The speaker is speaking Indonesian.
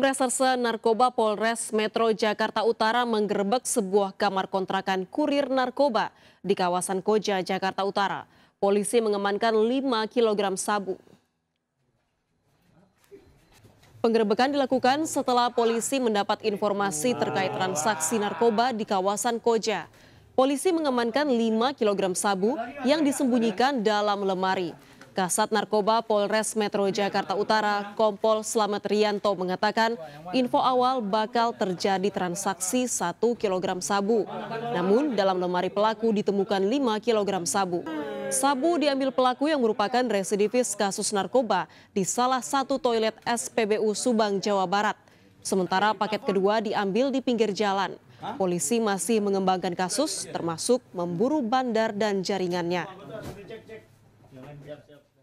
Reserse Narkoba Polres Metro Jakarta Utara menggerebek sebuah kamar kontrakan kurir narkoba di kawasan Koja, Jakarta Utara. Polisi mengemankan 5 kg sabu. Penggerebekan dilakukan setelah polisi mendapat informasi terkait transaksi narkoba di kawasan Koja. Polisi mengemankan 5 kg sabu yang disembunyikan dalam lemari. Kasat Narkoba Polres Metro Jakarta Utara, Kompol Slamet Rianto mengatakan info awal bakal terjadi transaksi 1 kg sabu. Namun dalam lemari pelaku ditemukan 5 kg sabu. Sabu diambil pelaku yang merupakan residivis kasus narkoba di salah satu toilet SPBU Subang, Jawa Barat. Sementara paket kedua diambil di pinggir jalan. Polisi masih mengembangkan kasus termasuk memburu bandar dan jaringannya. siap siap